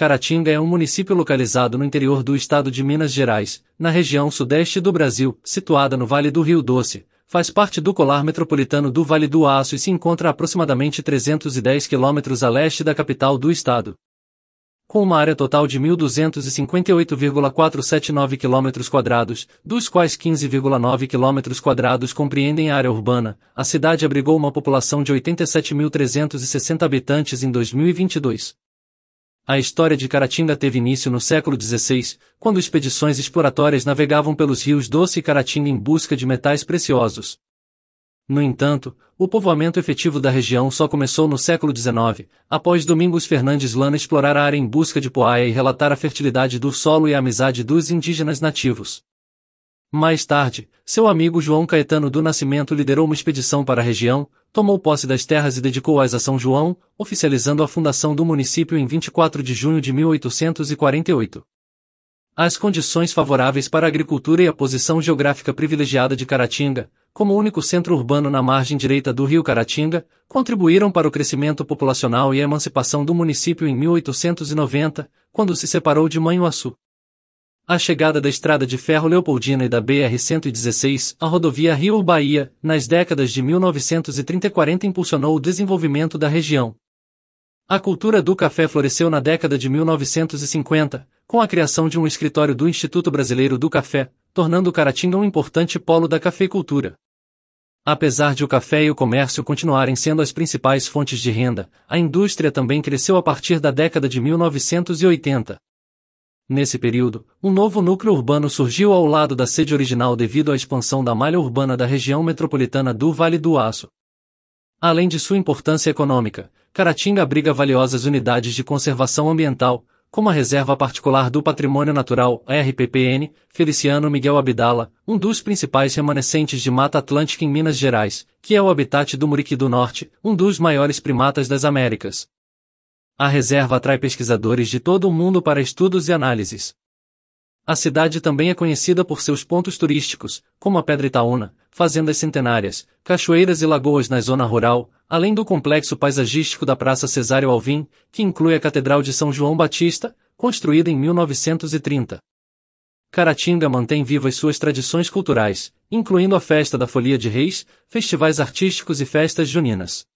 Caratinga é um município localizado no interior do estado de Minas Gerais, na região sudeste do Brasil, situada no Vale do Rio Doce. Faz parte do colar metropolitano do Vale do Aço e se encontra a aproximadamente 310 quilômetros a leste da capital do estado. Com uma área total de 1.258,479 km, dos quais 15,9 km compreendem a área urbana, a cidade abrigou uma população de 87.360 habitantes em 2022. A história de Caratinga teve início no século XVI, quando expedições exploratórias navegavam pelos rios Doce e Caratinga em busca de metais preciosos. No entanto, o povoamento efetivo da região só começou no século XIX, após Domingos Fernandes Lana explorar a área em busca de poaia e relatar a fertilidade do solo e a amizade dos indígenas nativos. Mais tarde, seu amigo João Caetano do Nascimento liderou uma expedição para a região, tomou posse das terras e dedicou-as a São João, oficializando a fundação do município em 24 de junho de 1848. As condições favoráveis para a agricultura e a posição geográfica privilegiada de Caratinga, como único centro urbano na margem direita do rio Caratinga, contribuíram para o crescimento populacional e a emancipação do município em 1890, quando se separou de Manhuaçu a chegada da estrada de ferro Leopoldina e da BR-116 à rodovia Rio-Bahia, nas décadas de 1930 e 40 impulsionou o desenvolvimento da região. A cultura do café floresceu na década de 1950, com a criação de um escritório do Instituto Brasileiro do Café, tornando Caratinga um importante polo da cafeicultura. Apesar de o café e o comércio continuarem sendo as principais fontes de renda, a indústria também cresceu a partir da década de 1980. Nesse período, um novo núcleo urbano surgiu ao lado da sede original devido à expansão da malha urbana da região metropolitana do Vale do Aço. Além de sua importância econômica, Caratinga abriga valiosas unidades de conservação ambiental, como a Reserva Particular do Patrimônio Natural, RPPN, Feliciano Miguel Abdala, um dos principais remanescentes de Mata Atlântica em Minas Gerais, que é o habitat do muriqui do norte, um dos maiores primatas das Américas. A reserva atrai pesquisadores de todo o mundo para estudos e análises. A cidade também é conhecida por seus pontos turísticos, como a Pedra Itaúna, fazendas centenárias, cachoeiras e lagoas na zona rural, além do complexo paisagístico da Praça Cesário Alvim, que inclui a Catedral de São João Batista, construída em 1930. Caratinga mantém vivas suas tradições culturais, incluindo a Festa da Folia de Reis, festivais artísticos e festas juninas.